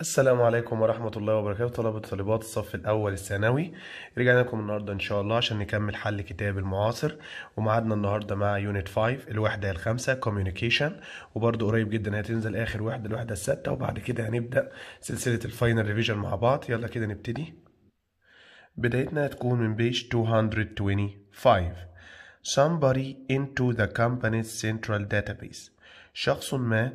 السلام عليكم ورحمة الله وبركاته طلبة طالبات الصف الأول الثانوي رجعنا لكم النهاردة إن شاء الله عشان نكمل حل كتاب المعاصر ومعادنا النهاردة مع يونت 5 الوحدة الخامسة كوميونيكيشن وبرضه قريب جدا هتنزل آخر وحدة الوحدة السادسة وبعد كده هنبدأ سلسلة الفاينل ريفيجن مع بعض يلا كده نبتدي بدايتنا هتكون من بيج 225 Somebody into the company's central database شخص ما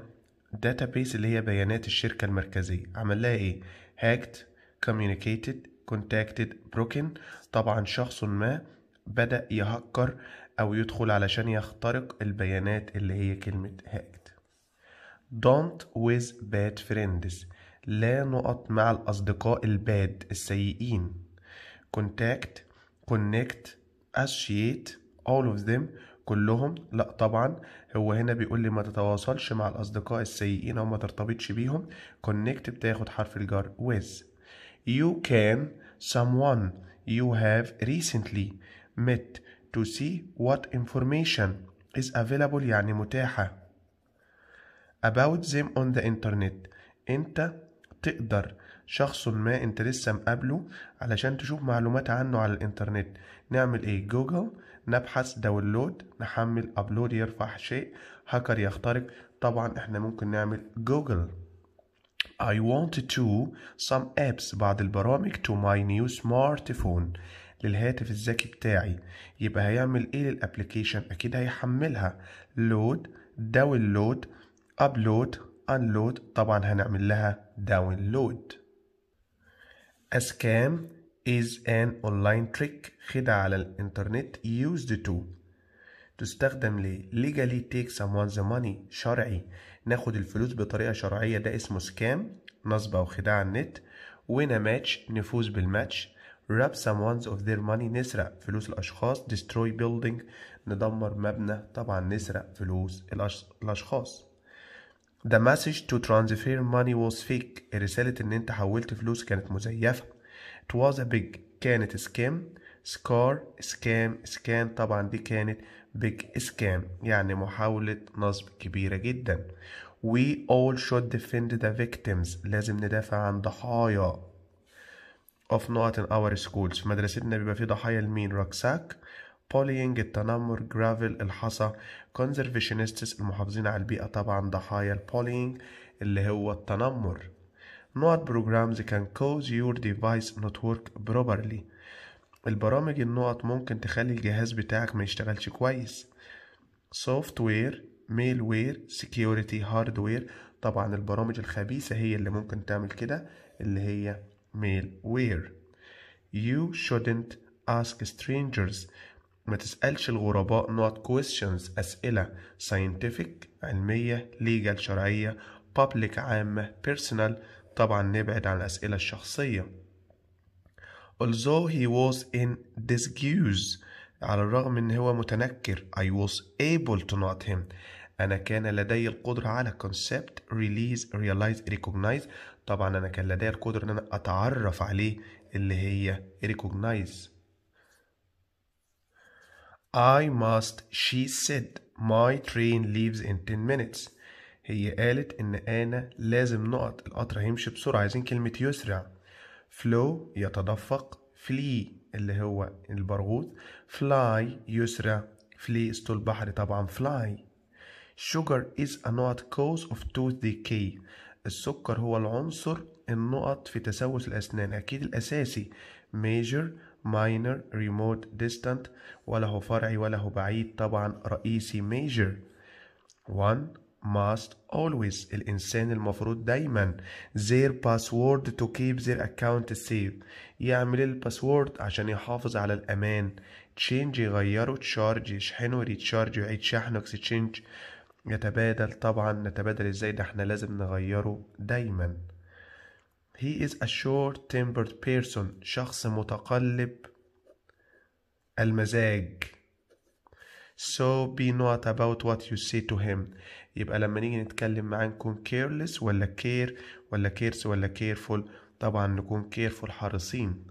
الداتابيس اللي هي بيانات الشركة المركزية عمل لها ايه هاكت كوميونيكيتد كونتاكتد بروكن طبعا شخص ما بدأ يهكر أو يدخل علشان يخترق البيانات اللي هي كلمة هاكت don't with bad friends لا نقط مع الأصدقاء الباد السيئين contact connect associate all of them كلهم لا طبعا هو هنا بيقول لي ما تتواصلش مع الاصدقاء السيئين او ما ترتبطش بيهم كونكت بتاخد حرف الجر with you can someone you have recently met to see what information is available يعني متاحة about them on the internet انت تقدر شخص ما انت لسه مقابله علشان تشوف معلومات عنه على الانترنت نعمل ايه جوجل نبحث داونلود نحمل ابلود يرفع شيء هاكر يخترق طبعا احنا ممكن نعمل جوجل I want to some apps بعض البرامج to my new smartphone للهاتف الذكي بتاعي يبقى هيعمل ايه للابليكيشن اكيد هيحملها لود داونلود ابلود انلود طبعا هنعمل لها داونلود اسكام is an online trick خدعة على الإنترنت used to تستخدم ل legally take someone's money شرعي ناخد الفلوس بطريقة شرعية ده اسمه سكام نصب أو خداع النت win a match نفوز بالماتش rob someone's of their money نسرق فلوس الأشخاص destroy building ندمر مبنى طبعا نسرق فلوس الأش... الأشخاص The message to transfer money was fake الرسالة إن أنت حولت فلوس كانت مزيفة was a big كانت سكام سكار سكام سكام طبعا دي كانت big سكام يعني محاولة نصب كبيرة جدا We all should defend the victims لازم ندافع عن ضحايا of not in our schools في مدرستنا بيبقى في ضحايا لمين ركساك بولينج التنمر جرافل الحصى conservationists المحافظين على البيئة طبعا ضحايا البولينج اللي هو التنمر نوع programs can cause your device not work properly البرامج النقط ممكن تخلي الجهاز بتاعك ما يشتغلش كويس software malware security hardware طبعا البرامج الخبيثة هي اللي ممكن تعمل كده اللي هي malware you shouldn't ask strangers ما تسألش الغرباء not questions أسئلة scientific علمية legal شرعية public عامة personal طبعا نبعد عن الأسئلة الشخصية although he was in disguise على الرغم ان هو متنكر I was able to not him أنا كان لدي القدرة على concept release realize recognize طبعا أنا كان لدي القدرة إن أنا أتعرف عليه اللي هي recognize I must she said my train leaves in 10 minutes هي قالت إن أنا لازم نقط القطر هيمشي بسرعة عايزين كلمة يسرع فلو يتدفق فلي اللي هو البرغوث فلاي يسرع فلي اسطول بحر طبعا فلاي sugar is a not cause of tooth decay السكر هو العنصر النقط في تسوس الأسنان أكيد الأساسي major minor remote distant هو فرعي هو بعيد طبعا رئيسي major 1 must always الإنسان المفروض دايما their password to keep their account safe يعمل الباسورد عشان يحافظ على الأمان change يغيره تشارج يشحنه ريتشارج يعيد شحنه exchange يتبادل طبعا نتبادل ازاي ده احنا لازم نغيره دايما he is a short tempered person شخص متقلب المزاج so be not about what you say to him يبقى لما نيجي نتكلم معاه نكون كيرلس ولا كير ولا كيرس ولا كيرفول طبعا نكون كيرفول حريصين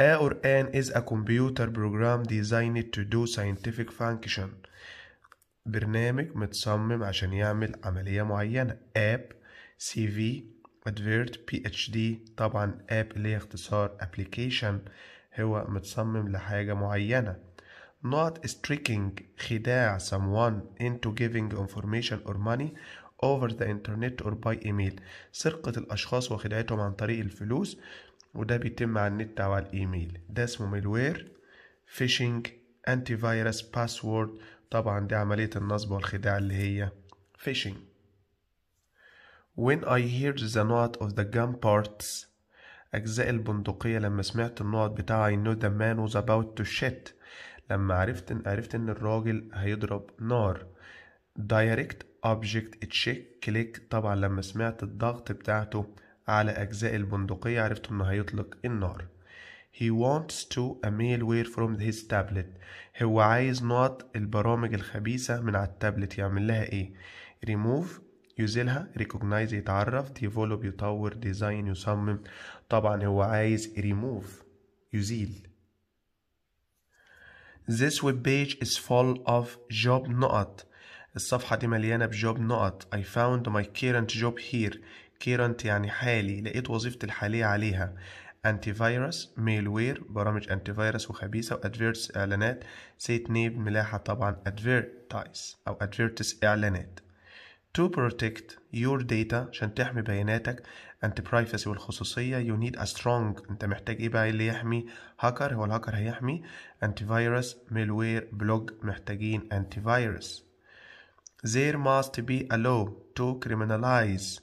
A or an is a computer program designed to do scientific function برنامج متصمم عشان يعمل عملية معينة app CV advert PhD طبعا app اللي هي اختصار application هو متصمم لحاجة معينة not tricking خداع someone into giving information or money over the internet or by email سرقة الأشخاص وخداعتهم عن طريق الفلوس وده بيتم على النت أو على الإيميل ده اسمه ميلوير فيشنج أنتي فيروس باسورد طبعا دي عملية النصب والخداع اللي هي فيشنج When I heard the knot of the gun parts أجزاء البندقية لما سمعت النوت بتاع I know the man was about to shit لما عرفت إن عرفت إن الراجل هيضرب نار دايركت اوبجكت تشيك كليك طبعا لما سمعت الضغط بتاعته على أجزاء البندقية عرفت إنه هيطلق النار He wants to a malware from his tablet هو عايز نقط البرامج الخبيثة من على التابلت يعمل لها ايه ريموف يزيلها ريكوجنايز يتعرف ديفولوب يطور ديزاين يصمم طبعا هو عايز ريموف يزيل This web page is full of job نقط الصفحة دي مليانة بجوب نقط I found my current job here current يعني حالي لقيت وظيفتي الحالية عليها انتي فيروس وير برامج انتي فيروس وخبيثه adverts اعلانات سيت نيب ملاحه طبعا advertise او advertise اعلانات to protect your data عشان تحمي بياناتك and privacy والخصوصية you need a strong انت محتاج ايه بقى اللي يحمي هاكر هو الهاكر هيحمي انتي فيروس malware blog محتاجين انتي فيروس there must be a law to criminalize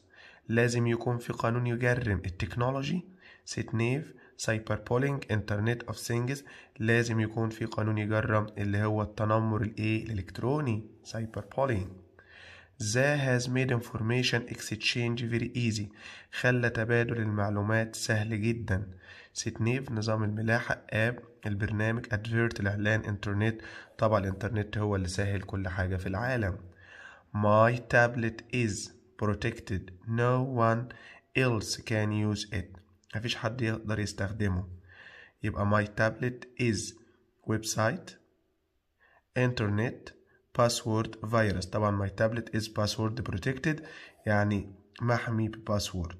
لازم يكون في قانون يجرم التكنولوجي سيتنيف سايبر بولينج انترنت اوف ثينجز لازم يكون في قانون يجرم اللي هو التنمر الايه الالكتروني سايبر بولينج ذا هاز ميد انفورميشن اكسشينج فيري ايزي خلى تبادل المعلومات سهل جدا ستنيف نظام الملاحة اب البرنامج ادفيرت الاعلان انترنت طبعا الانترنت هو اللي سهل كل حاجة في العالم ماي تابلت از بروتكتد نو وان ايلس كان يوز ات مفيش حد يقدر يستخدمه يبقى ماي تابلت از ويب سايت انترنت باسورد فيروس طبعا ماي تابلت از باسورد بروتكتد يعني محمي بباسورد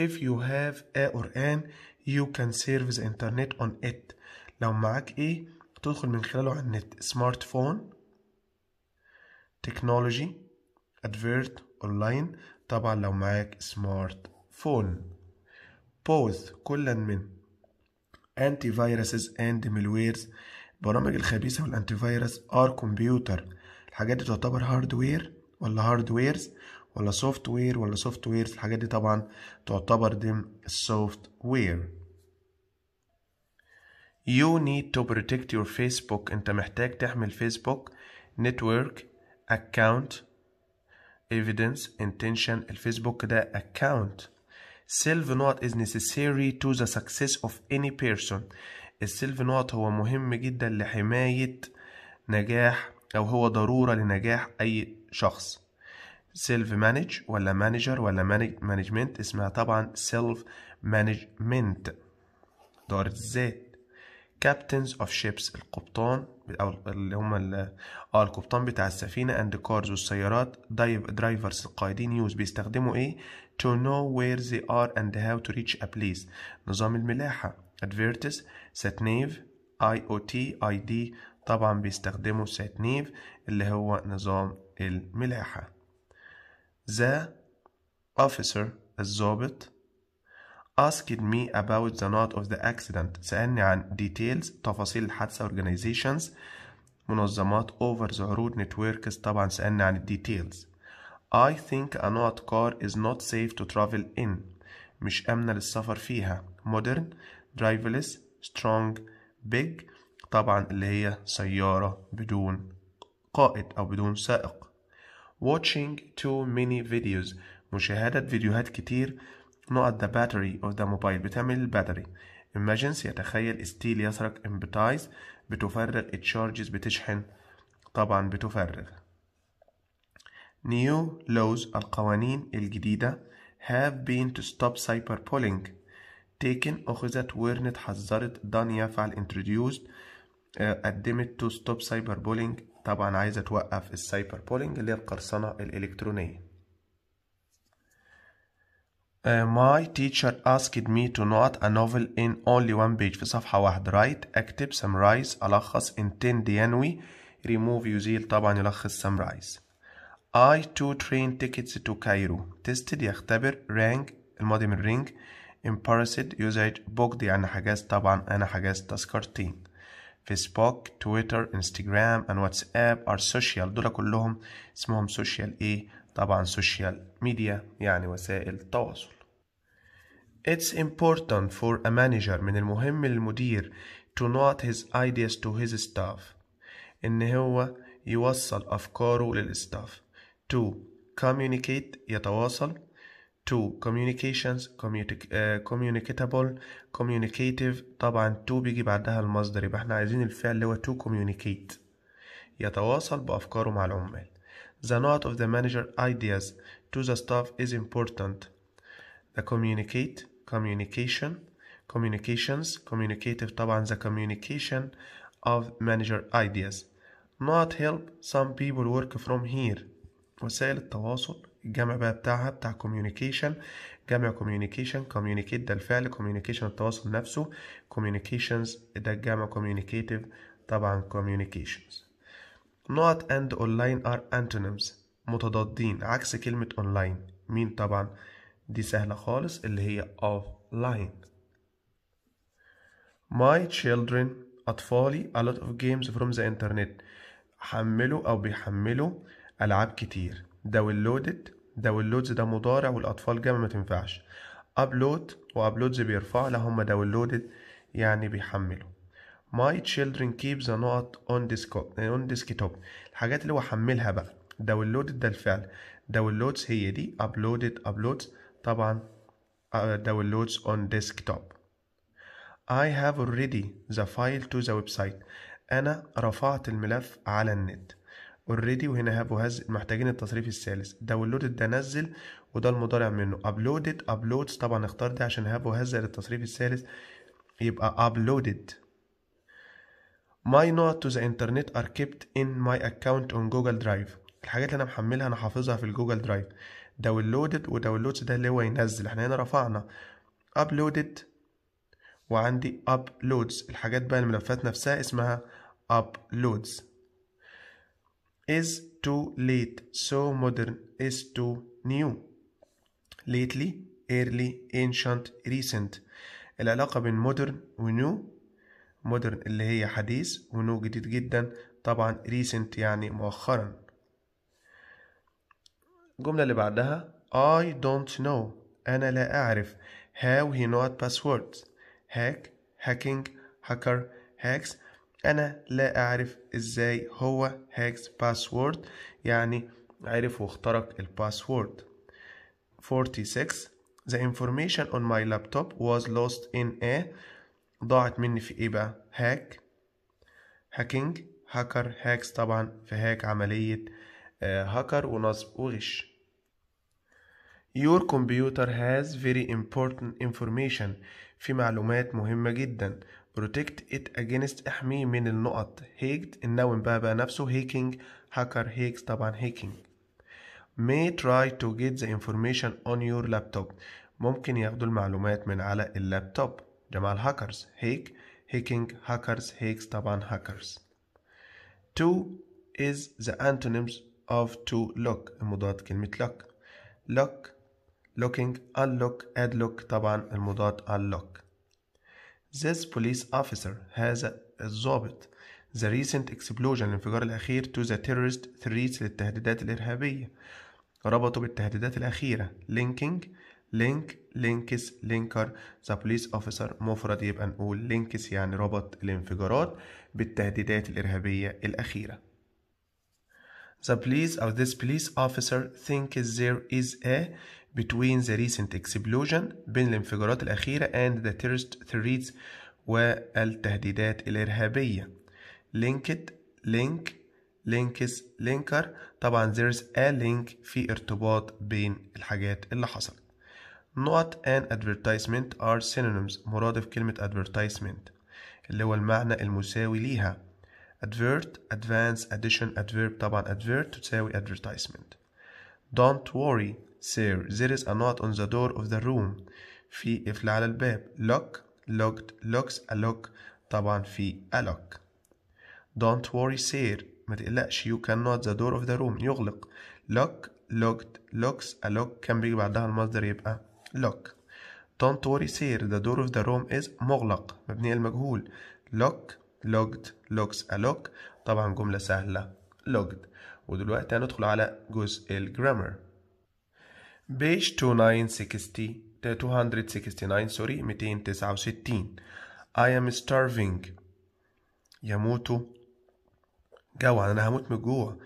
if you have a or an you can serve the internet on it لو معاك ايه تدخل من خلاله على النت سمارت فون تكنولوجي advert اونلاين طبعا لو معاك سمارت فون بوز كلا من انتي فيروسز اند ميلويرز البرامج الخبيثة والأنتي فيروس ار كمبيوتر الحاجات دي تعتبر هاردوير ولا هاردويرز ولا سوفت وير ولا سوفت ويرز الحاجات دي طبعا تعتبر دي السوفت وير You need to protect your Facebook انت محتاج تحمي الفيسبوك network account evidence intention الفيسبوك ده account self not is necessary to the success of any person السيلف نوت هو مهم جدا لحماية نجاح أو هو ضرورة لنجاح أي شخص سيلف مانج ولا مانجر ولا مانجمنت اسمها طبعا سيلف مانجمنت إدارة الذات كابتنز اوف شيبس القبطان او اللي هم اه القبطان بتاع السفينه اند كارز والسيارات دايف درايفرز القائدين يوز بيستخدموا ايه تو نو وير ذي ار اند هاو تو ريتش ا بليس نظام الملاحه ادفيرتس سات نيف اي او تي اي دي طبعا بيستخدموا سات نيف اللي هو نظام الملاحة ذا officer الظابط asked me about the note of the accident سألني عن details تفاصيل الحادثة organizations منظمات over the road networks طبعا سألني عن details I think a not car is not safe to travel in مش آمنة للسفر فيها modern driverless strong big طبعا اللي هي سيارة بدون قائد أو بدون سائق watching too many videos مشاهدة فيديوهات كتير not the battery of the mobile بتعمل الباتري imagine يتخيل steel يسرق empathize بتفرغ it charges بتشحن طبعا بتفرغ new laws القوانين الجديدة have been to stop cyber cyberbullying تيكن أخذت ورنت حذرت دان يفعل انتروديوس قدمت تو ستوب سايبر بولينج طبعا عايزة توقف السايبر بولينج اللي هي القرصنة الإلكترونية آه، My teacher asked me to note a novel in only one page في صفحة واحدة write اكتب summarize ألخص intend ينوي remove يزيل طبعا يلخص summarize I two train tickets to Cairo tested يختبر rank الماضي من ring Imparacid Usage بوك دي أنا حجزت طبعا أنا حجزت تذكرتين فيسبوك تويتر انستجرام ان واتساب أر سوشيال دول كلهم اسمهم سوشيال إيه طبعا سوشيال ميديا يعني وسائل تواصل It's important for a manager من المهم للمدير to not his ideas to his staff إن هو يوصل أفكاره للستاف to communicate يتواصل 2 communications communic uh, communicative طبعا to بيجي بعدها المصدر يبقى احنا عايزين الفعل اللي هو to communicate يتواصل بأفكاره مع العمال The note of the manager ideas to the staff is important The communicate communication communications communicative طبعا the communication of manager ideas not help some people work from here وسائل التواصل الجمع بقى بتاعها بتاع كوميونيكيشن جمع كوميونيكيشن كوميونيكيت ده الفعل كوميونيكيشن التواصل نفسه كوميونيكيشنز ده الجمع كوميونيكيتيف طبعا كوميونيكيشنز not and online are antonyms متضادين عكس كلمة online مين طبعا دي سهلة خالص اللي هي offline my children أطفالي a lot of games from the internet حملوا أو بيحملوا ألعاب كتير داونلودد داونلودز ده مضارع والاطفال جمع ما تنفعش ابلود وابلودز بيرفع لهم داونلودد يعني بيحملوا ماي تشيلدرن كيب ذا نوت اون اون ديسكتوب الحاجات اللي هو حملها بقى داونلودد ده الفعل داونلودز هي دي ابلودد ابلودز طبعا داونلودز اون ديسكتوب I have already the file to the website أنا رفعت الملف على النت اوريدي وهنا هاف وهاز محتاجين التصريف الثالث داونلودد ده نزل وده المضارع منه ابلودد ابلودز طبعا اختار ده عشان هاف وهاز للتصريف الثالث يبقى ابلودد My notes to the internet are kept in my account on جوجل درايف الحاجات اللي انا محملها انا حافظها في الجوجل درايف داونلودد وداونلودز ده اللي هو ينزل احنا هنا رفعنا ابلودد وعندي ابلودز الحاجات بقى الملفات نفسها اسمها ابلودز is too late so modern is too new lately early ancient recent العلاقة بين modern و new modern اللي هي حديث و new جديد جدا طبعا recent يعني مؤخرا الجملة اللي بعدها I don't know أنا لا أعرف how he not passwords hack hacking hacker hacks انا لا اعرف ازاي هو هاكس باسورد يعني عرف واخترق الباسورد 46 The information on my laptop was lost in a ضاعت مني في ايه بقى هاك هاكينج هاكر هاكس طبعا في هاك عملية هاكر آه، ونصب وغش Your computer has very important information في معلومات مهمة جدا protect it against احميه من النقط هيكد النون بقى بقى نفسه هيكينج هاكر هيكس طبعا هيكينج may try to get the information on your laptop ممكن ياخدوا المعلومات من على اللابتوب جماعة الهاكرز هيك هيكينج هاكرز هيكس طبعا هاكرز to is the antonyms of to look المضاد كلمة look look looking unlock adlock طبعا المضاد unlock This police officer هذا الضابط The recent explosion الانفجار الأخير to the terrorist threats للتهديدات الإرهابية ربطوا بالتهديدات الأخيرة linking link links linker the police officer مفرد يبقى نقول links يعني ربط الانفجارات بالتهديدات الإرهابية الأخيرة The police or this police officer thinks there is a between the recent explosion بين الانفجارات الأخيرة and the terrorist threats والتهديدات الإرهابية linked link links linker طبعا there's a link في ارتباط بين الحاجات اللي حصلت not an advertisement are synonyms مرادف كلمة advertisement اللي هو المعنى المساوي ليها advert advance addition adverb طبعا advert تساوي advertisement don't worry Sir, there is a knot on the door of the room. في قفل على الباب. Lock, locked, locks, a lock. طبعا في a lock. Don't worry, sir. ما تقلقش. You can not the door of the room. يغلق. Lock, locked, locks, a lock. كان بيجي بعدها المصدر يبقى lock. Don't worry, sir. The door of the room is مغلق. مبني المجهول. Lock, locked, locks, a lock. طبعا جملة سهلة. locked. ودلوقتي هندخل على جزء الجرامر. بيج 2960 269 سوري 269 I am starving يموت جوع أنا هموت من جوع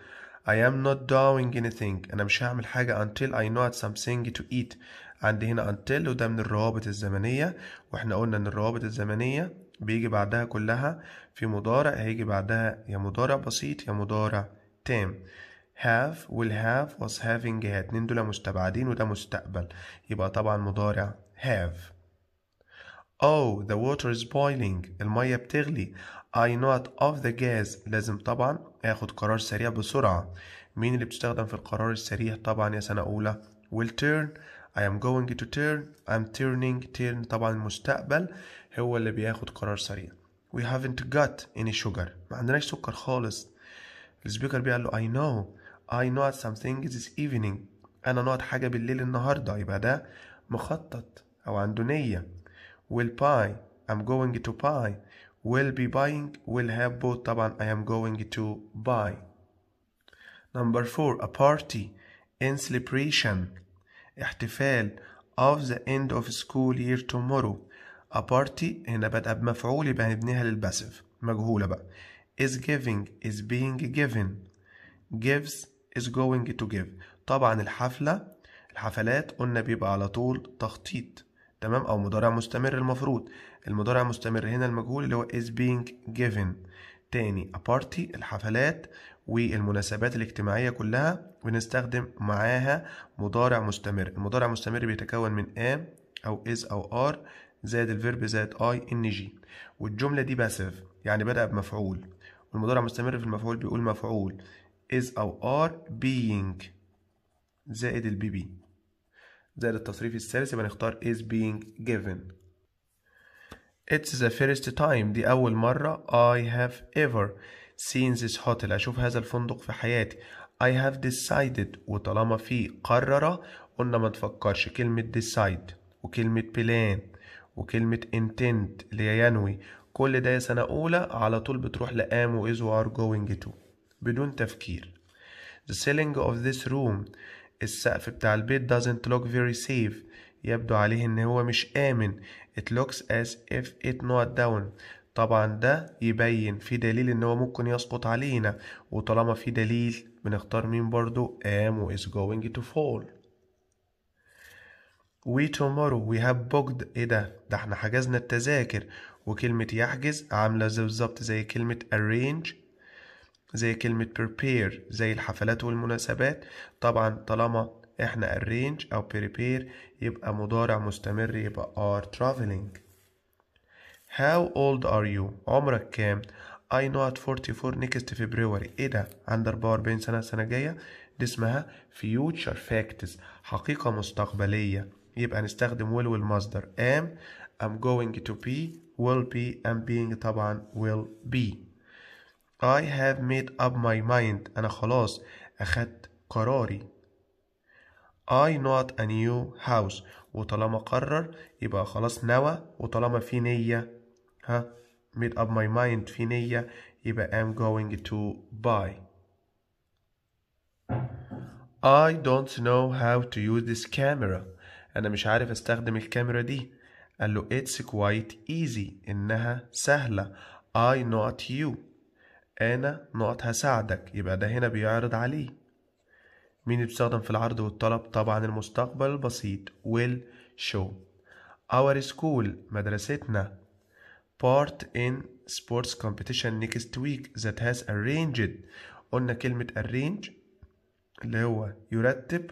I am not doing anything أنا مش هعمل حاجة until I know something to eat عندي هنا until وده من الروابط الزمنية واحنا قلنا ان الروابط الزمنية بيجي بعدها كلها في مضارع هيجي بعدها يا مضارع بسيط يا مضارع تام have will have was having had اتنين دول مستبعدين وده مستقبل يبقى طبعا مضارع have Oh the water is boiling المية بتغلي I not off the gas لازم طبعا اخد قرار سريع بسرعة مين اللي بتستخدم في القرار السريع طبعا يا سنة أولى will turn I am going to turn I'm turning turn طبعا المستقبل هو اللي بياخد قرار سريع We haven't got any sugar ما عندناش سكر خالص السبيكر بيقول له I know I know something this evening أنا not حاجة بالليل النهاردة يبقى ده مخطط أو عنده نية will buy I'm going to buy will be buying will have both طبعا I am going to buy number four a party in celebration احتفال of the end of school year tomorrow a party هنا بدأ بمفعول يبقى هنبنيها للباسف مجهولة بقى is giving is being given gives is going to give طبعا الحفلة الحفلات قلنا بيبقى على طول تخطيط تمام أو مضارع مستمر المفروض المضارع مستمر هنا المجهول اللي هو is being given تاني a party الحفلات والمناسبات الاجتماعية كلها بنستخدم معاها مضارع مستمر المضارع المستمر بيتكون من am أو is أو are زائد الفيرب زائد اي إن جي والجملة دي باسف يعني بدأ بمفعول والمضارع المستمر في المفعول بيقول مفعول is أو are being زائد البي بي زائد التصريف الثالث يبقى نختار is being given It's the first time دي أول مرة I have ever seen this hotel أشوف هذا الفندق في حياتي I have decided وطالما في قرر قلنا ما تفكرش كلمة decide وكلمة plan وكلمة intent اللي هي ينوي كل ده سنة أولى على طول بتروح لام وإز وار جوينج تو بدون تفكير The ceiling of this room السقف بتاع البيت doesn't look very safe يبدو عليه ان هو مش آمن It looks as if it not down طبعا ده يبين في دليل ان هو ممكن يسقط علينا وطالما في دليل بنختار مين برضو am و is going to fall we tomorrow we have booked ايه ده ده احنا حجزنا التذاكر وكلمة يحجز عاملة بالظبط زي كلمة arrange زي كلمة prepare زي الحفلات والمناسبات طبعا طالما احنا arrange أو prepare يبقى مضارع مستمر يبقى are traveling How old are you عمرك كام I know at 44 next February ايه ده عند 44 سنة السنة الجاية دي اسمها future facts حقيقة مستقبلية يبقى نستخدم will والمصدر am I'm going to be will be am being طبعا will be I have made up my mind أنا خلاص أخدت قراري I not a new house وطالما قرر يبقى خلاص نوى وطالما في نية ها made up my mind في نية يبقى I'm going to buy I don't know how to use this camera أنا مش عارف أستخدم الكاميرا دي قال له it's quite easy إنها سهلة I not you أنا نقط هساعدك يبقى ده هنا بيعرض عليه مين اللي بيستخدم في العرض والطلب طبعا المستقبل البسيط will show our school مدرستنا part in sports competition next week that has arranged قلنا كلمة arrange اللي هو يرتب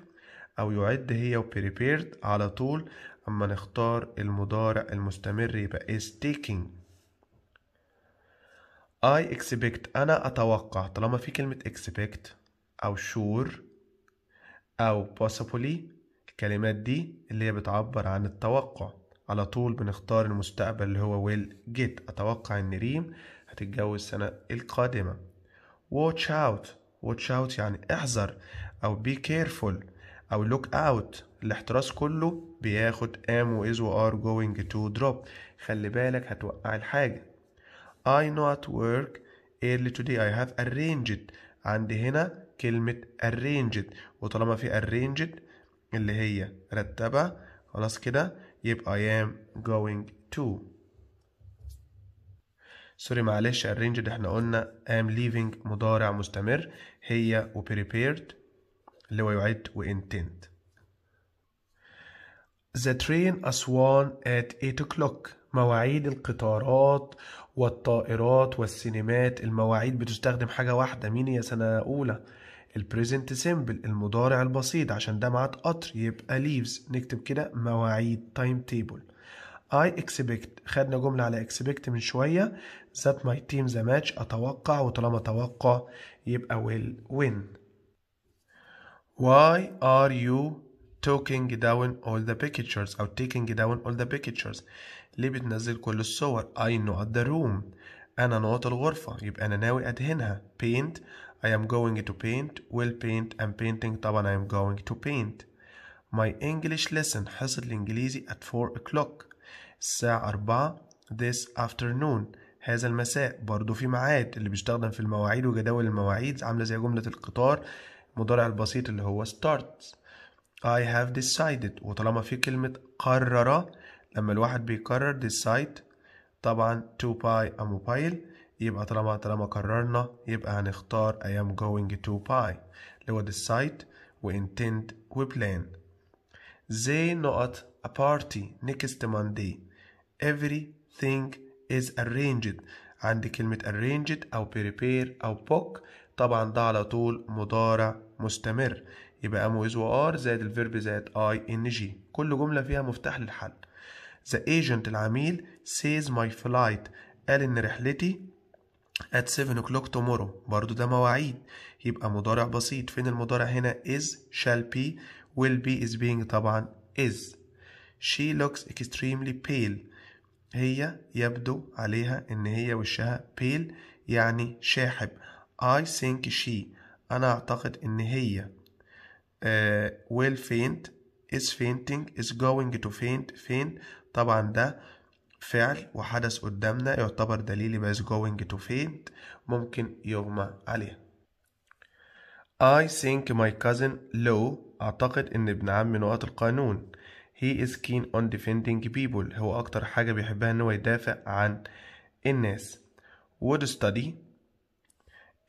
أو يعد هي و prepared على طول أما نختار المضارع المستمر يبقى is taking I expect أنا أتوقع طالما في كلمة expect أو sure أو possibly الكلمات دي اللي هي بتعبر عن التوقع على طول بنختار المستقبل اللي هو will get أتوقع إن ريم هتتجوز السنة القادمة watch out watch out يعني احذر أو be careful أو look out الاحتراس كله بياخد am و is و are going to drop خلي بالك هتوقع الحاجة I not work early today I have arranged عندي هنا كلمة arranged وطالما في arranged اللي هي رتبة خلاص كده يبقى I am going to سوري معلش arranged احنا قلنا am leaving مضارع مستمر هي و prepared اللي هو يعد و intent The train أسوان at 8 o'clock مواعيد القطارات والطائرات والسينمات المواعيد بتستخدم حاجة واحدة مين يا سنة أولى البريزنت سيمبل المضارع البسيط عشان ده معاد قطر يبقى ليفز نكتب كده مواعيد تايم تيبل I expect خدنا جملة على expect من شوية that my team the match أتوقع وطالما أتوقع يبقى will win Why are you talking down all the pictures أو taking down all the pictures ليه بتنزل كل الصور I not the room أنا نقط الغرفة يبقى أنا ناوي أدهنها paint I am going to paint will paint I'm painting طبعا I am going to paint My English lesson حصة الإنجليزي at 4 o'clock الساعة 4 this afternoon هذا المساء برضو في معاد اللي بيستخدم في المواعيد وجداول المواعيد عاملة زي جملة القطار المضارع البسيط اللي هو starts I have decided وطالما في كلمة قرر لما الواحد بيكرر decide طبعا تو باي a mobile يبقى طالما طالما قررنا يبقى هنختار I am going to buy اللي هو decide و intend و plan زي نقط a party next Monday everything is arranged عندي كلمة arranged أو prepare أو book طبعا ده على طول مضارع مستمر يبقى مو از وار زائد الفيرب زائد اي ان جي كل جملة فيها مفتاح للحل The agent العميل says my flight قال ان رحلتي at 7 o'clock tomorrow برضو ده مواعيد يبقى مضارع بسيط فين المضارع هنا is shall be will be is being طبعا is she looks extremely pale هي يبدو عليها ان هي وشها pale يعني شاحب I think she انا اعتقد ان هي uh, will faint is fainting is going to faint faint طبعا ده فعل وحدث قدامنا يعتبر دليل is going to fade ممكن يغمى عليه I think my cousin لو أعتقد إن ابن عمي نقط القانون He is keen on defending people هو أكتر حاجة بيحبها إن هو يدافع عن الناس would study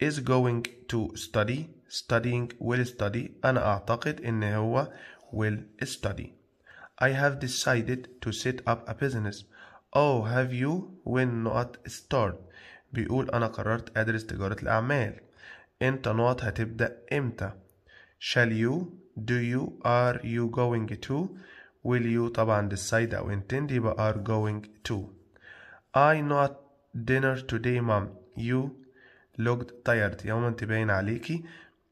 is going to study studying will study أنا أعتقد إن هو will study I have decided to set up a business. Oh, have you when not start بيقول أنا قررت أدرس تجارة الأعمال أنت not هتبدأ إمتى shall you do you are you going to will you طبعا decide أو intend يبقى are going to I not dinner today mom you looked tired يوما تبين عليكي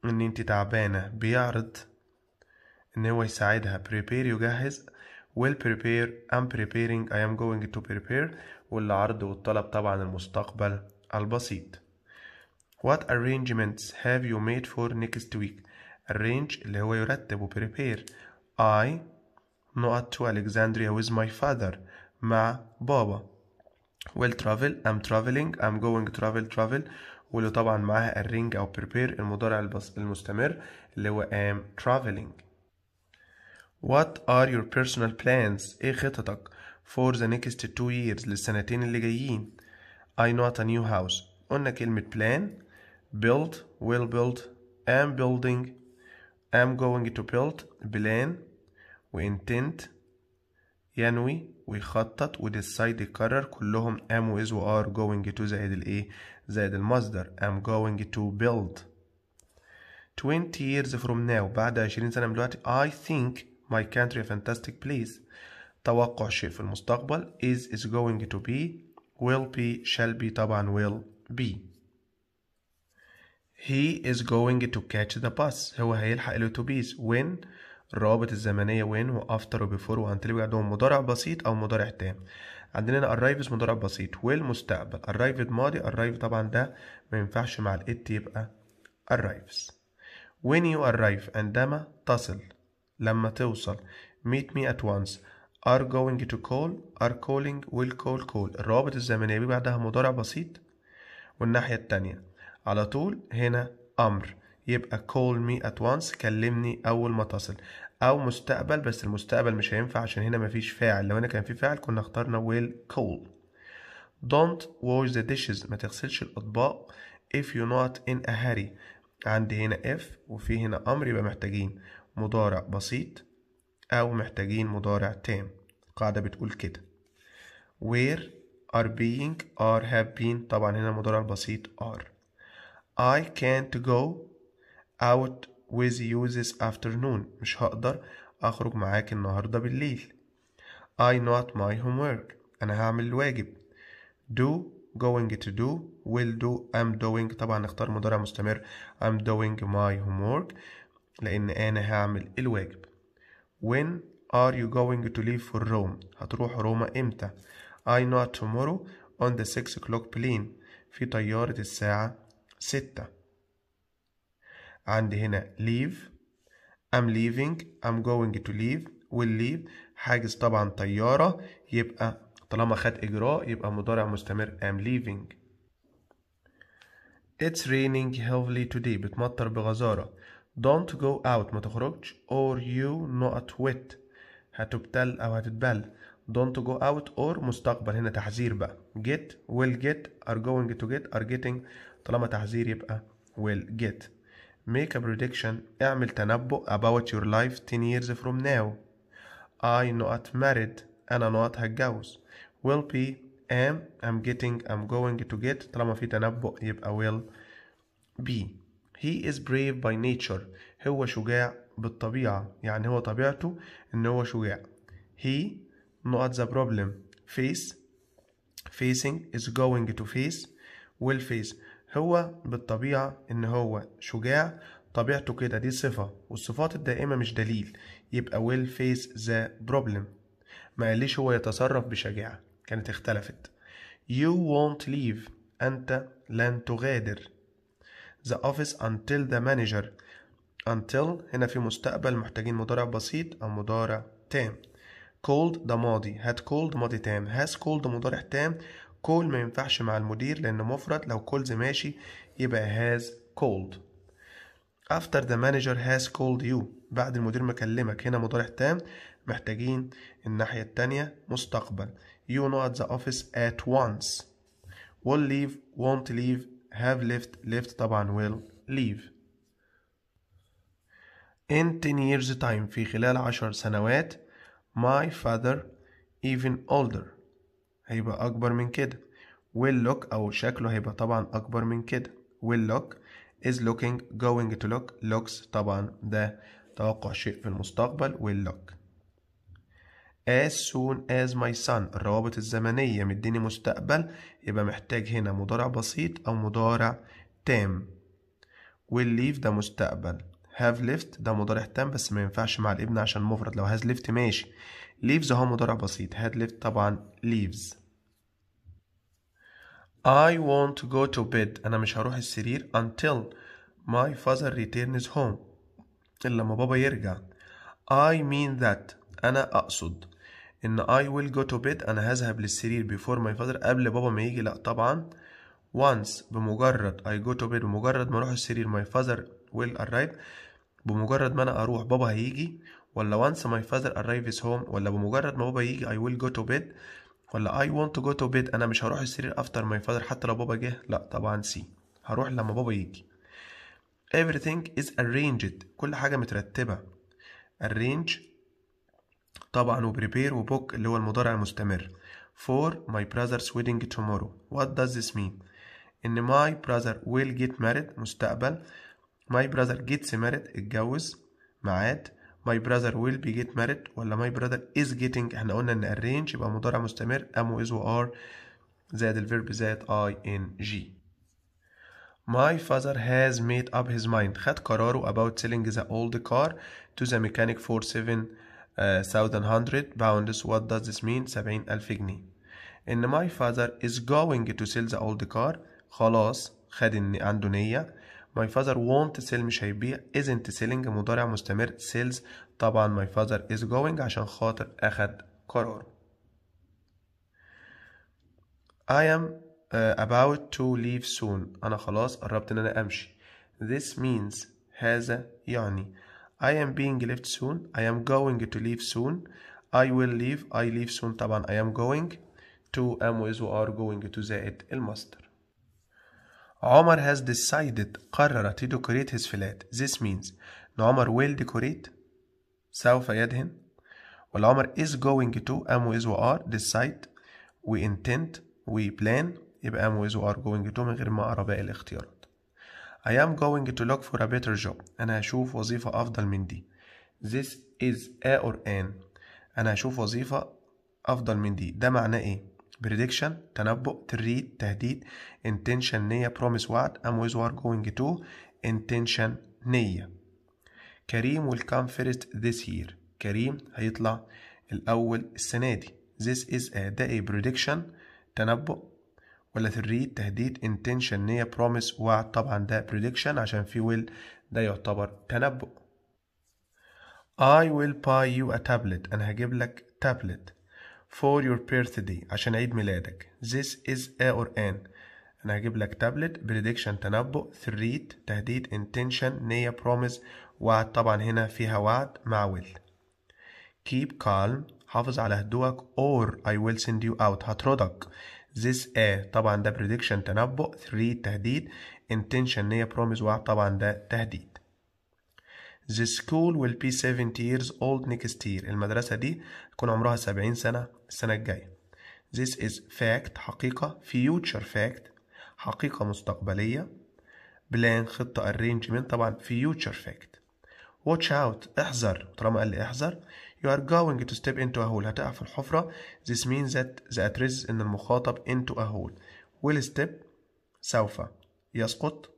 إن أنت تعبانة بيعرض ان هو يساعدها prepare يجهز will prepare I'm preparing I am going to prepare والعرض والطلب طبعا المستقبل البسيط What arrangements have you made for next week? Arrange اللي هو يرتب و prepare I not to Alexandria with my father مع بابا will travel I'm traveling I'm going to travel travel واللي طبعا معاها arrange أو prepare المضارع المستمر اللي هو am traveling What are your personal plans ايه eh, خططك for the next two years للسنتين اللي جايين I not a new house قلنا كلمة plan build will build am building am going to build plan و intend ينوي ويخطط decide يقرر كلهم am و is و are going to زائد الايه زائد المصدر am going to build 20 years from now بعد 20 سنة من I think My country fantastic place توقع شيء في المستقبل is is going to be will be shall be طبعا will be he is going to catch the bus هو هيلحق الاتوبيس when الروابط الزمنية when و after و before و until عندهم مضارع بسيط أو مضارع تام عندنا arrives مضارع بسيط will مستقبل arrived ماضي arrive طبعا ده ما ينفعش مع الات يبقى arrives when you arrive عندما تصل لما توصل meet me at once are going to call are calling will call call الروابط الزمنية بيبقى بعدها مضارع بسيط والناحية التانية على طول هنا أمر يبقى call me at once كلمني أول ما تصل أو مستقبل بس المستقبل مش هينفع عشان هنا مفيش فاعل لو هنا كان في فاعل كنا اخترنا will call don't wash the dishes ما تغسلش الأطباق if you're not in a hurry عندي هنا if وفي هنا أمر يبقى محتاجين مضارع بسيط أو محتاجين مضارع تام القاعدة بتقول كده where are being are have been طبعا هنا مضارع بسيط are I can't go out with you this afternoon مش هقدر أخرج معاك النهاردة بالليل I not my homework أنا هعمل الواجب do going to do will do I'm doing طبعا نختار مضارع مستمر I'm doing my homework لأن أنا هعمل الواجب When are you going to leave for Rome هتروح روما إمتى I know tomorrow on the 6 o'clock plane في طيارة الساعة 6 عندي هنا leave I'm leaving I'm going to leave will leave حاجز طبعا طيارة يبقى طالما خد إجراء يبقى مضارع مستمر I'm leaving It's raining heavily today بتمطر بغزارة don't go out ما تخرجش or you not wet هتبتل أو هتتبل don't go out or مستقبل هنا تحذير بقى get will get are going to get are getting طالما تحذير يبقى will get make a prediction اعمل تنبؤ about your life 10 years from now I not married أنا not هتجوز will be am I'm getting I'm going to get طالما في تنبؤ يبقى will be He is brave by nature هو شجاع بالطبيعة يعني هو طبيعته إن هو شجاع He not the problem face facing is going to face will face هو بالطبيعة إن هو شجاع طبيعته كده دي صفة والصفات الدائمة مش دليل يبقى will face the problem ما قاليش هو يتصرف بشجاعة كانت اختلفت You won't leave أنت لن تغادر the office until the manager until هنا في مستقبل محتاجين مضارع بسيط أو مضارع تام called the ماضي had called ماضي تام has called مضارع تام call ما ينفعش مع المدير لأنه مفرد لو calls ماشي يبقى has called after the manager has called you بعد المدير ما كلمك هنا مضارع تام محتاجين الناحية التانية مستقبل you not the office at once will leave won't leave have left left طبعا will leave in 10 years time في خلال 10 سنوات my father even older هيبقى أكبر من كده will look أو شكله هيبقى طبعا أكبر من كده will look is looking going to look looks طبعا ده توقع شيء في المستقبل will look as soon as my son الروابط الزمنية مديني مستقبل يبقى محتاج هنا مضارع بسيط أو مضارع تام will leave ده مستقبل have left ده مضارع تام بس ما ينفعش مع الابن عشان مفرد لو has left ماشي leaves هو مضارع بسيط had left طبعا leaves I won't go to bed أنا مش هروح السرير until my father returns home إلا ما بابا يرجع I mean that أنا أقصد ان I will go to bed انا هذهب للسرير before my father قبل بابا ما يجي لا طبعا once بمجرد I go to bed بمجرد ما اروح السرير my father will arrive بمجرد ما انا اروح بابا هيجي ولا once my father arrives home ولا بمجرد ما بابا يجي I will go to bed ولا I want to go to bed انا مش هروح السرير after my father حتى لو بابا جه لا طبعا سي هروح لما بابا يجي everything is arranged كل حاجة مترتبة arrange طبعا وبريبير وبوك اللي هو المضارع المستمر for my brother's wedding tomorrow what does this mean ان my brother will get married مستقبل my brother gets married اتجوز معاد my brother will be get married ولا my brother is getting احنا قلنا ان arrange يبقى مضارع مستمر am و is و are زائد الفيرب زائد I N G My father has made up his mind خد قراره about selling the old car to the mechanic for seven 1100 uh, pounds what does this mean 70000 جنيه And my father is going to sell the old car خلاص خد عنده نيه my father won't sell مش هيبيع isn't selling مضارع مستمر sells طبعا my father is going عشان خاطر اخد قرار I am uh, about to leave soon أنا خلاص قربت إن أنا أمشي this means هذا يعني I am being left soon I am going to leave soon I will leave I leave soon طبعا I am going to am with are going to زائد المصدر عمر has decided قرر to decorate his flat this means Omar عمر will decorate سوف يدهن والعمر is going to am with are decide we intend we plan يبقى am with are going to من غير ما أرى باقي الاختيارات I am going to look for a better job أنا هشوف وظيفة أفضل من دي This is a or an أنا هشوف وظيفة أفضل من دي ده معناه إيه prediction تنبؤ تريد تهديد intention نية promise وعد am with are going to intention نية كريم will come first this year كريم هيطلع الأول السنة دي this is a ده إيه prediction تنبؤ ولا to تهديد intention نية promise وعد طبعا ده prediction عشان في will ده يعتبر تنبؤ I will buy you a tablet أنا هجيب لك tablet for your birthday عشان عيد ميلادك this is a or an أنا هجيب لك tablet prediction تنبؤ threat تهديد intention نية promise وعد طبعا هنا فيها وعد مع will keep calm حافظ على هدوءك or I will send you out هطردك this a طبعا ده prediction تنبؤ 3 تهديد intention نية promise وعد طبعا ده تهديد The school will be 70 years old next year المدرسة دي تكون عمرها 70 سنة السنة الجاية This is fact حقيقة future fact حقيقة مستقبلية plan خطة arrangement طبعا future fact Watch out احذر طالما قال لي احذر You are going to step into a hole هتقع في الحفرة This means that the address إن المخاطب into a hole will step سوف يسقط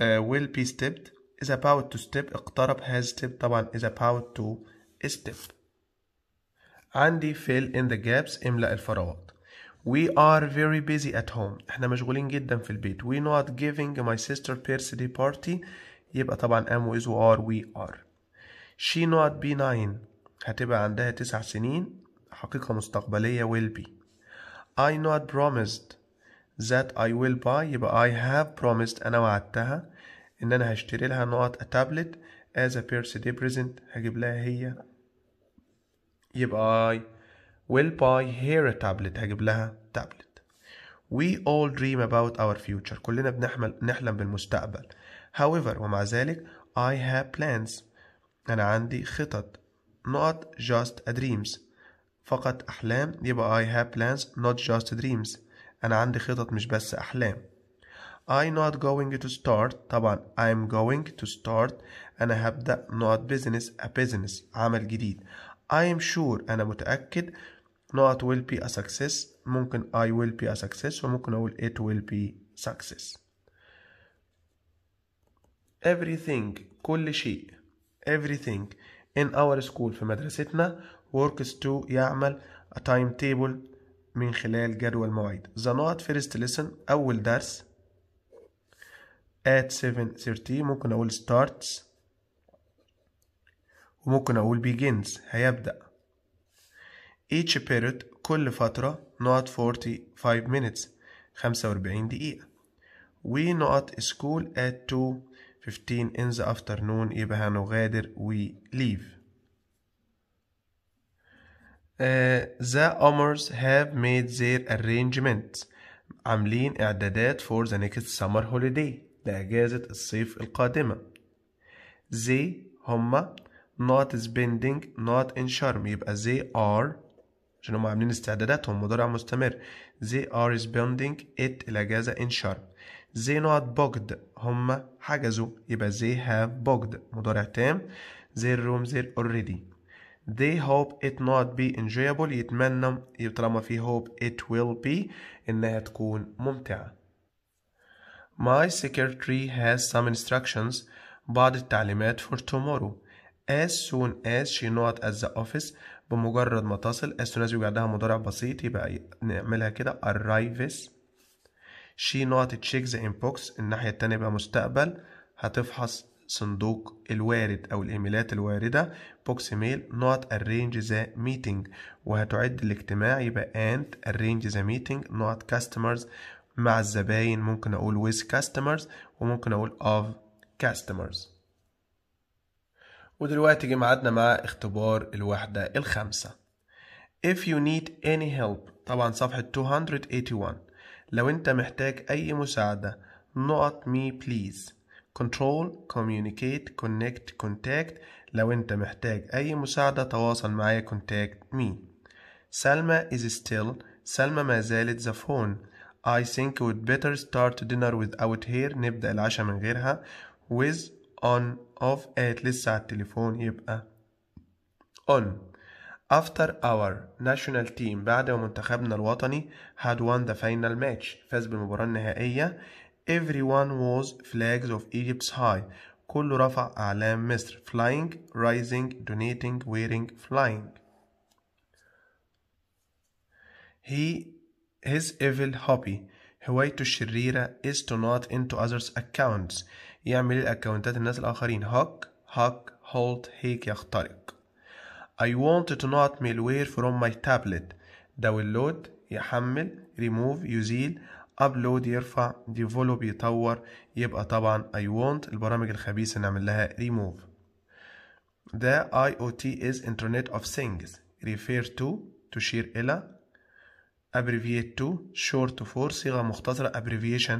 uh, will be stepped is about to step اقترب has stepped. طبعا is about to step عندي fill in the gaps املأ الفراغات We are very busy at home احنا مشغولين جدا في البيت We not giving my sister birthday party يبقى طبعا am with are we are she not be nine هتبقى عندها تسع سنين حقيقة مستقبلية will be I not promised that I will buy يبقى I have promised أنا وعدتها إن أنا هشتري لها نقط a tablet as a birthday present هجيب لها هي يبقى I will buy her a tablet هجيب لها tablet We all dream about our future كلنا بنحلم بالمستقبل However ومع ذلك I have plans أنا عندي خطط not just a dreams فقط أحلام يبقى I have plans not just dreams أنا عندي خطط مش بس أحلام I not going to start طبعا I'm going to start أنا هبدأ not business a business عمل جديد I am sure أنا متأكد not will be a success ممكن I will be a success وممكن أقول it will be success everything كل شيء everything in our school في مدرستنا works to يعمل a timetable من خلال جدول مواعيد the not first lesson أول درس at 7.30 ممكن أقول starts وممكن أقول begins هيبدأ each period كل فترة not 45 minutes 45 دقيقة we not school at 2 15 in the afternoon يبقى هنغادر we leave Uh, the Amers have made their arrangements عاملين إعدادات for the next summer holiday لأجازة الصيف القادمة they هما not spending not in charm يبقى they are عشان هما عاملين استعداداتهم مضارع مستمر they are spending it الأجازة in charm they not booked هم حجزوا يبقى they have booked مضارع تام their room there already they hope it not be enjoyable يتمنى طالما في hope it will be إنها تكون ممتعة my secretary has some instructions بعض التعليمات for tomorrow as soon as she not at the office بمجرد ما تصل as soon as يبقى عندها مضارع بسيط يبقى نعملها كده arrives شي نقطة تشيك ان بوكس الناحية التانية بقى مستقبل هتفحص صندوق الوارد أو الإيميلات الواردة بوكس ميل نوت arrange ذا meeting وهتعد الاجتماع يبقى and arrange ذا meeting نوت customers مع الزباين ممكن أقول with customers وممكن أقول of customers ودلوقتي جه ميعادنا مع اختبار الوحدة الخامسة If you need any help طبعا صفحة 281 لو انت محتاج اي مساعدة نقط مي بليز control communicate connect contact لو انت محتاج اي مساعدة تواصل معايا contact me سلمى is still سلمى ما زالت the phone I think we'd better start dinner without her نبدأ العشاء من غيرها with on off at لسه على التليفون يبقى on After our national team بعد منتخبنا الوطني had won the final match فاز بالمباراة النهائية everyone was flags of Egypt's high كله رفع أعلام مصر flying, rising, donating, wearing, flying He his evil hobby هوايته الشريرة is to not into others accounts يعمل الأكونتات الناس الآخرين hug, hug, هولت هيك يخترق I want to not malware from my tablet download يحمل remove يزيل upload يرفع develop يطور يبقى طبعا I want البرامج الخبيثة نعمل لها remove The IoT is Internet of Things refer to تشير إلى abbreviate to short for صيغة مختصرة abbreviation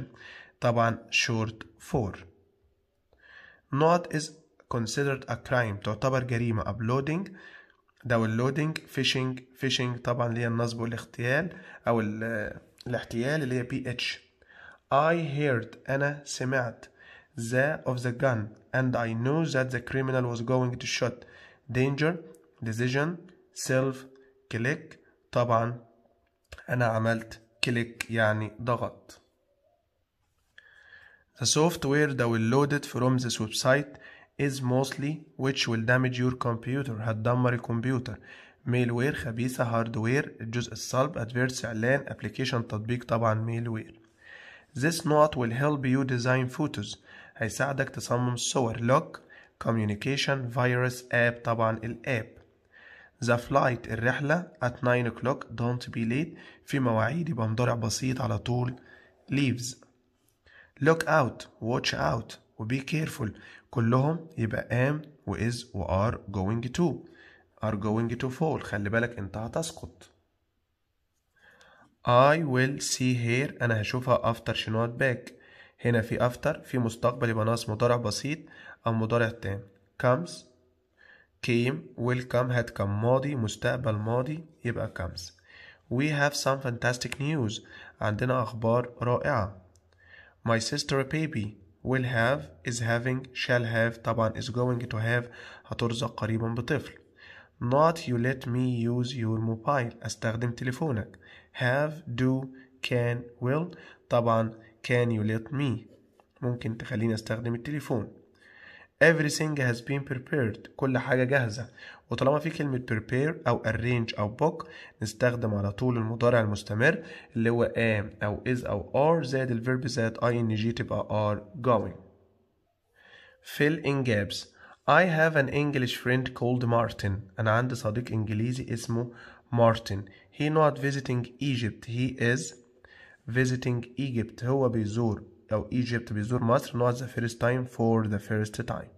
طبعا short for not is considered a crime تعتبر جريمة uploading داونلودنج فيشنج فيشنج طبعا اللي هي النصب والاغتيال او الاحتيال اللي هي بي اتش I heard انا سمعت the of the gun and I knew that the criminal was going to shoot danger decision self click طبعا انا عملت كليك يعني ضغط The software downloaded from this website is mostly which will damage your computer هتدمر الكمبيوتر ميلوير خبيثة هاردوير الجزء الصلب adverse إعلان application تطبيق طبعا malware This note will help you design photos هيساعدك تصمم صور log communication virus app طبعا الاب The flight الرحلة at 9 o'clock don't be late في مواعيد يبقى مضارع بسيط على طول leaves Look out watch out و be careful كلهم يبقى am و is و are going to are going to fall خلي بالك انت هتسقط I will see her انا هشوفها after she not back هنا في after في مستقبل يبقى ناقص مضارع بسيط او مضارع تام comes came will come had come ماضي مستقبل ماضي يبقى comes we have some fantastic news عندنا اخبار رائعة my sister baby will have is having shall have طبعا is going to have هترزق قريبا بطفل not you let me use your mobile استخدم تليفونك have do can will طبعا can you let me ممكن تخليني استخدم التليفون everything has been prepared كل حاجة جاهزة وطالما في كلمة prepare أو arrange أو book نستخدم على طول المضارع المستمر اللي هو am أو is أو are زائد الفيرب زائد ing تبقى are going fill in gaps I have an English friend called Martin أنا عندي صديق إنجليزي اسمه Martin he not visiting Egypt he is visiting Egypt هو بيزور لو Egypt بيزور مصر not the first time for the first time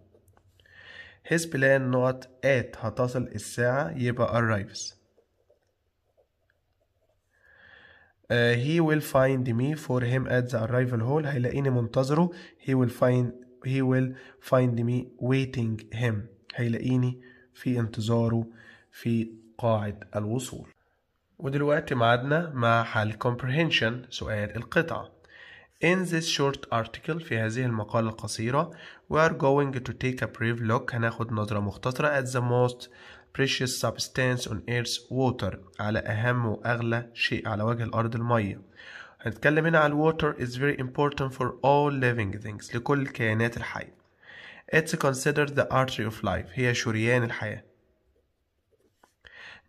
his plan not at هتصل الساعة يبقى arrives uh, he will find me for him at the arrival hall هيلاقيني منتظره he will find he will find me waiting him هيلاقيني في انتظاره في قاعة الوصول ودلوقتي ميعادنا مع حل comprehension سؤال القطعة In this short article في هذه المقالة القصيرة we are going to take a brief look هناخد نظرة مختصرة at the most precious substance on earth water على أهم وأغلى شيء على وجه الأرض المية هنتكلم هنا على water is very important for all living things لكل الكائنات الحية It's considered the artery of life هي شريان الحياة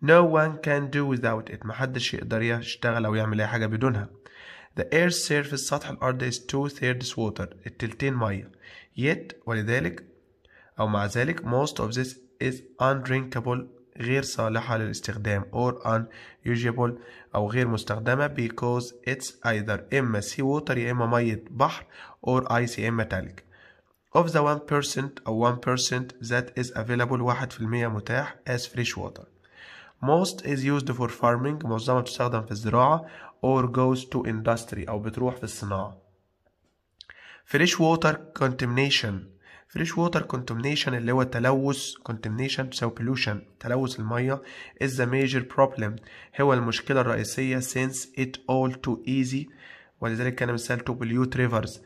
No one can do without it محدش يقدر يشتغل أو يعمل أي حاجة بدونها The earth's surface سطح الأرض is two thirds water التلتين مية yet ولذلك أو مع ذلك most of this is undrinkable غير صالحة للاستخدام or unusable أو غير مستخدمة because it's either إما sea water يا إما مية بحر or ice يا إما تلج of the 1% one 1% that is available واحد في المية متاح as fresh water most is used for farming معظمها بتستخدم في الزراعة or goes to industry أو بتروح في الصناعة fresh water contamination Fresh water contamination اللي هو تلوث contamination تساوي pollution تلوث المية is the major problem هو المشكلة الرئيسية since it all too easy ولذلك كان مثال to pollute rivers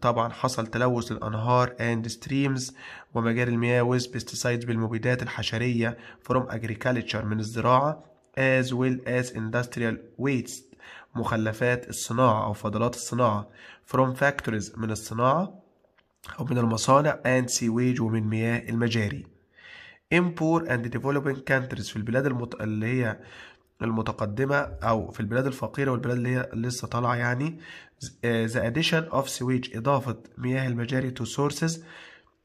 طبعا حصل تلوث الأنهار and streams ومجاري المياه with pesticides بالمبيدات الحشرية from agriculture من الزراعة as well as industrial waste مخلفات الصناعة أو فضلات الصناعة from factories من الصناعة أو من المصانع and sewage ومن مياه المجاري in poor and developing countries في البلاد المت... اللي هي المتقدمة أو في البلاد الفقيرة والبلاد اللي هي لسه طالعة يعني the addition of sewage إضافة مياه المجاري to sources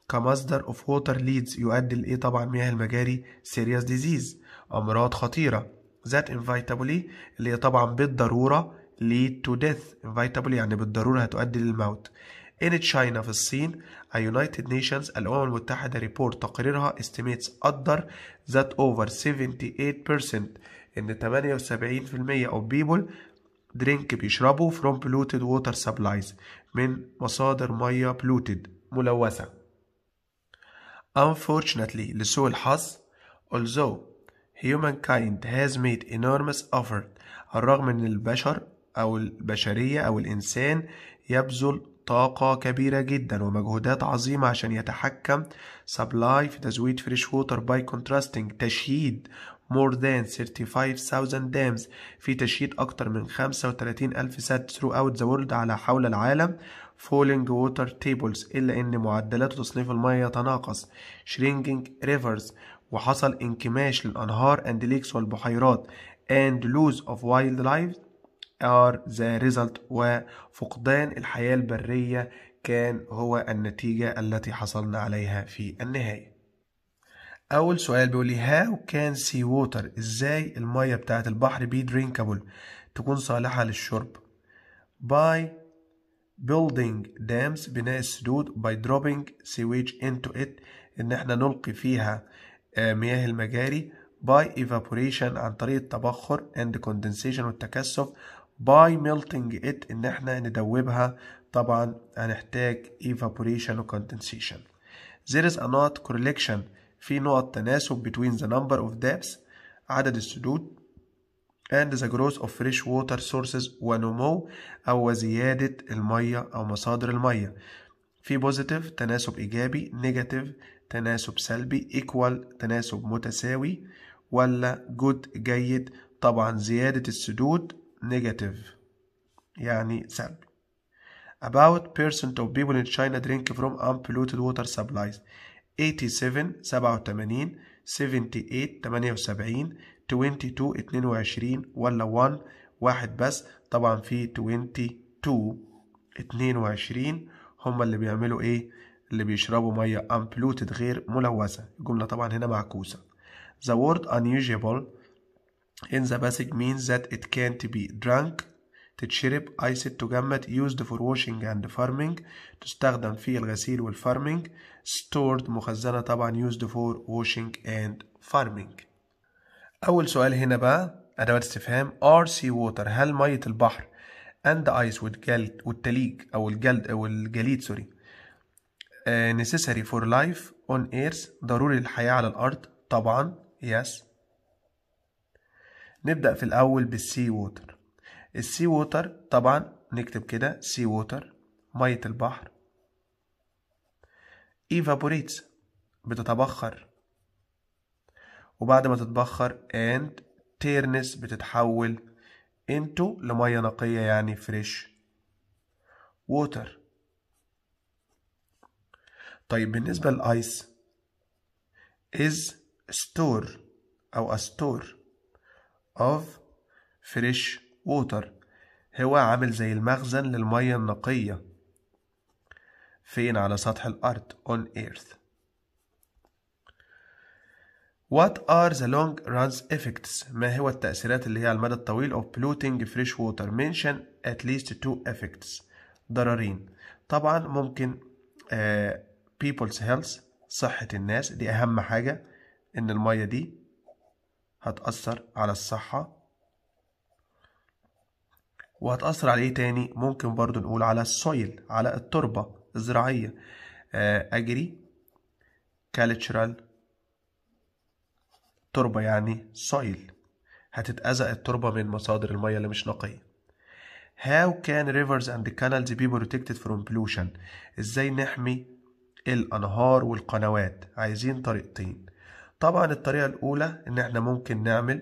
كمصدر of water leads يؤدي لإيه طبعا مياه المجاري serious disease أمراض خطيرة that inevitably اللي هي طبعا بالضرورة lead to death inevitably يعني بالضرورة هتؤدي للموت in China في الصين a United Nations الأمم المتحدة ريبورت تقريرها estimates قدر that over 78% إن 78% of people drink بيشربوا from polluted water supplies من مصادر مية polluted ملوثة unfortunately لسوء الحظ although humankind has made enormous effort على الرغم من البشر أو البشرية أو الإنسان يبذل طاقة كبيرة جدا ومجهودات عظيمة عشان يتحكم supply في تزويد fresh water by contrasting تشييد more than 35,000 dams في تشييد أكتر من 35,000 سد throughout the world على حول العالم falling water tables إلا إن معدلات تصنيف المياه يتناقص shrinking rivers وحصل انكماش للأنهار and lakes والبحيرات and lose of wildlife are the result وفقدان الحياة البرية كان هو النتيجة التي حصلنا عليها في النهاية أول سؤال بيقول لي how can sea water إزاي المية بتاعة البحر be drinkable تكون صالحة للشرب by building dams بناء السدود by dropping sewage into it إن إحنا نلقي فيها مياه المجاري by evaporation عن طريق التبخر and condensation والتكثف by melting it ان احنا ندوبها طبعا هنحتاج evaporation و condensation there is a not correlation في نقط تناسب between the number of depths عدد السدود and the growth of fresh water sources ونمو أو زيادة المية أو مصادر المية في positive تناسب إيجابي نيجاتيف تناسب سلبي ايكوال تناسب متساوي ولا جود جيد طبعا زيادة السدود نيجاتيف يعني سلبي about percent of people in China drink from unpolluted water supplies 87 87 78 78 22 22 ولا 1 واحد بس طبعا في 22 22 هم اللي بيعملوا ايه اللي بيشربوا مية unpolluted غير ملوثة الجملة طبعا هنا معكوسة The word unusable in the passage means that it can't be drunk تتشرب to تجمد used for washing and farming تستخدم في الغسيل والفارمينج stored مخزنة طبعا used for washing and farming أول سؤال هنا بقى أدوات استفهام are sea water هل مية البحر and ice والجلد والتليج أو الجلد أو الجليد سوري آه، necessary for life on earth ضروري للحياة على الأرض طبعا yes نبدأ في الأول بالسي ووتر السي ووتر طبعا نكتب كده سي ووتر مية البحر evaporates بتتبخر وبعد ما تتبخر and turns بتتحول into لمية نقية يعني fresh water طيب بالنسبة للآيس is store أو a store of fresh water هو عامل زي المخزن للمية النقية فين على سطح الأرض on earth What are the long runs effects ما هو التأثيرات اللي هي على المدى الطويل of polluting fresh water mention at least two effects ضررين طبعا ممكن آه people's health صحة الناس دي أهم حاجة إن المية دي هتأثر على الصحة وهتأثر على إيه تاني ممكن برضو نقول على السويل على التربة الزراعية آه، أجري كالتشرال تربة يعني سويل هتتأذى التربة من مصادر المية اللي مش نقية How can rivers and canals be protected from pollution؟ ازاي نحمي الأنهار والقنوات عايزين طريقتين طبعا الطريقة الأولى إن احنا ممكن نعمل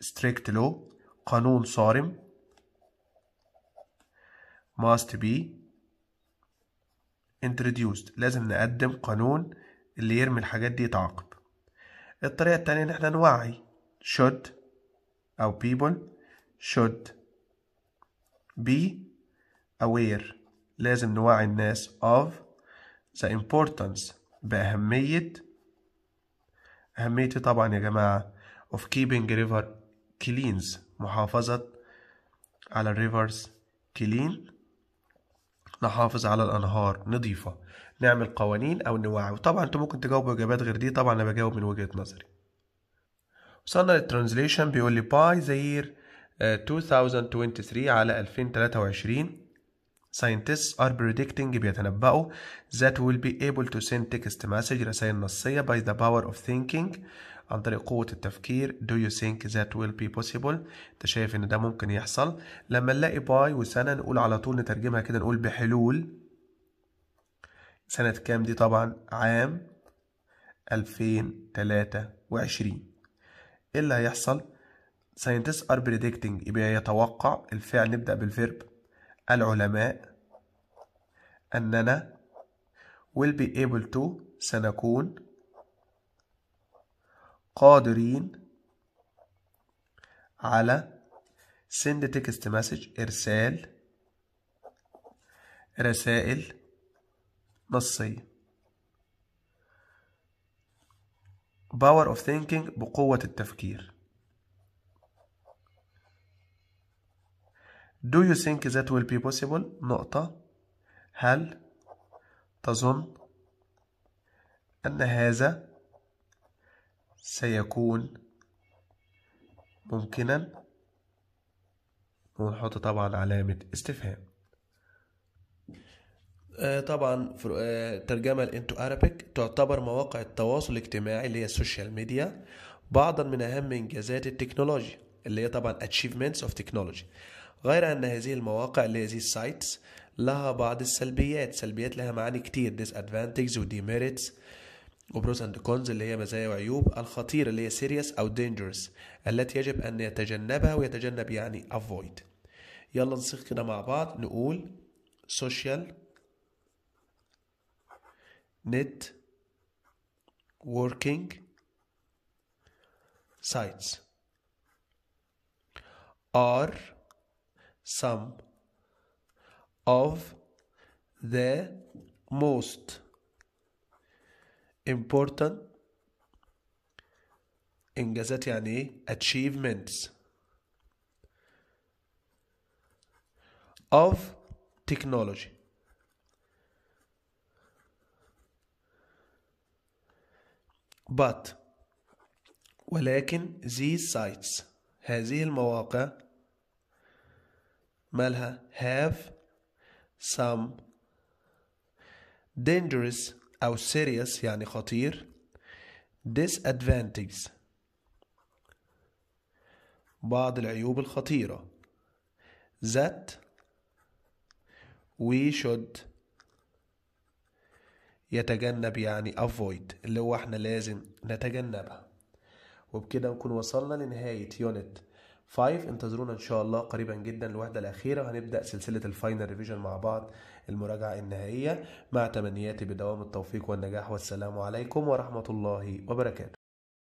ستريكت آه، لو قانون صارم must be introduced لازم نقدم قانون اللي يرمي الحاجات دي يتعاقب الطريقة التانية إن احنا نوعي should أو people should be aware لازم نوعي الناس of the importance بأهمية أهمية طبعا يا جماعة of keeping river cleans محافظة على rivers clean نحافظ على الأنهار نضيفة نعمل قوانين أو نوعي وطبعا أنتوا ممكن تجاوبوا إجابات غير دي طبعا أنا بجاوب من وجهة نظري وصلنا للترانزليشن بيقول لي باي ذا يير 2023 على 2023 Scientists are predicting بيتنبأوا that will be able to send text message رسائل نصية by the power of thinking عن طريق قوة التفكير do you think that will be possible انت شايف ان ده ممكن يحصل لما نلاقي باي وسنة نقول على طول نترجمها كده نقول بحلول سنة كام دي طبعا عام 2023 ايه اللي هيحصل scientists are predicting يبقى يتوقع الفعل نبدأ بالفيرب العلماء أننا will be able to سنكون قادرين على send text message إرسال رسائل نصية power of thinking بقوة التفكير Do you think that will be possible نقطة هل تظن أن هذا سيكون ممكنا ونحط طبعا علامة استفهام آه، طبعا آه، ترجمة into Arabic تعتبر مواقع التواصل الاجتماعي اللي هي السوشيال ميديا بعضا من اهم انجازات التكنولوجيا اللي هي طبعا achievements of technology غير أن هذه المواقع اللي لهذه السايتس لها بعض السلبيات سلبيات لها معاني كتير disadvantages و demerits pros اند كونز اللي هي مزايا وعيوب الخطيرة اللي هي serious أو dangerous التي يجب أن يتجنبها ويتجنب يعني avoid يلا نصيغ كده مع بعض نقول social net working sites are some of the most important انجازات achievements of technology but ولكن these sites هذه المواقع مالها have some dangerous أو serious يعني خطير disadvantages بعض العيوب الخطيرة that we should يتجنب يعني avoid اللي هو احنا لازم نتجنبها وبكده نكون وصلنا لنهاية يونت 5 انتظرونا ان شاء الله قريبا جدا الوحده الاخيره هنبدا سلسله الفاينل ريفيجن مع بعض المراجعه النهائيه مع تمنياتي بدوام التوفيق والنجاح والسلام عليكم ورحمه الله وبركاته